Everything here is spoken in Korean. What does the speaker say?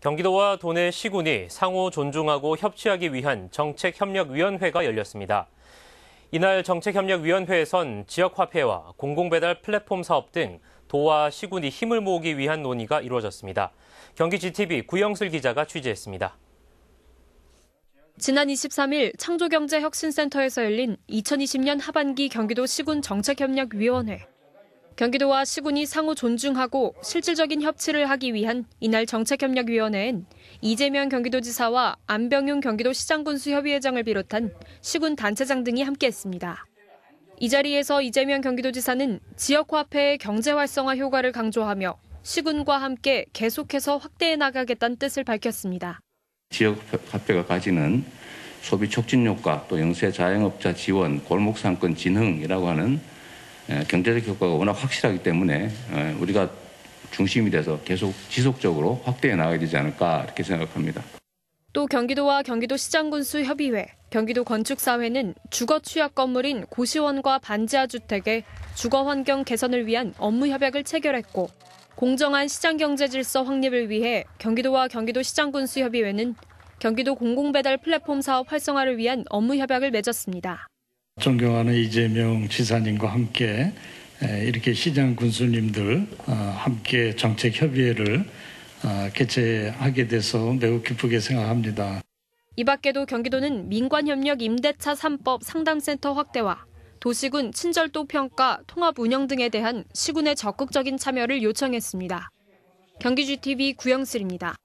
경기도와 도내 시군이 상호 존중하고 협치하기 위한 정책협력위원회가 열렸습니다. 이날 정책협력위원회에선 지역화폐와 공공배달 플랫폼 사업 등 도와 시군이 힘을 모으기 위한 논의가 이루어졌습니다. 경기 GTV 구영슬 기자가 취재했습니다. 지난 23일 창조경제혁신센터에서 열린 2020년 하반기 경기도 시군 정책협력위원회. 경기도와 시군이 상호 존중하고 실질적인 협치를 하기 위한 이날 정책협력위원회엔 이재명 경기도지사와 안병윤 경기도시장군수협의회장을 비롯한 시군 단체장 등이 함께했습니다. 이 자리에서 이재명 경기도지사는 지역화폐의 경제활성화 효과를 강조하며 시군과 함께 계속해서 확대해 나가겠다는 뜻을 밝혔습니다. 지역화폐가 가지는 소비 촉진 효과 또 영세 자영업자 지원, 골목상권 진흥이라고 하는 예, 경제적 효과가 워낙 확실하기 때문에 예, 우리가 중심이 돼서 계속 지속적으로 확대해 나가야 되지 않을까 이렇게 생각합니다. 또 경기도와 경기도시장군수협의회, 경기도건축사회는 주거 취약 건물인 고시원과 반지하 주택의 주거 환경 개선을 위한 업무 협약을 체결했고 공정한 시장 경제 질서 확립을 위해 경기도와 경기도시장군수협의회는 경기도 공공배달 플랫폼 사업 활성화를 위한 업무 협약을 맺었습니다. 존경하는 이재명 지사님과 함께 이렇게 시장 군수님들 어, 함께 정책 협의회를 어, 개최하게 돼서 매우 기쁘게 생각합니다. 이 밖에도 경기도는 민관협력 임대차 3법 상담센터 확대와 도시군 친절도 평가, 통합 운영 등에 대한 시군의 적극적인 참여를 요청했습니다. 경기GTV 구영슬입니다.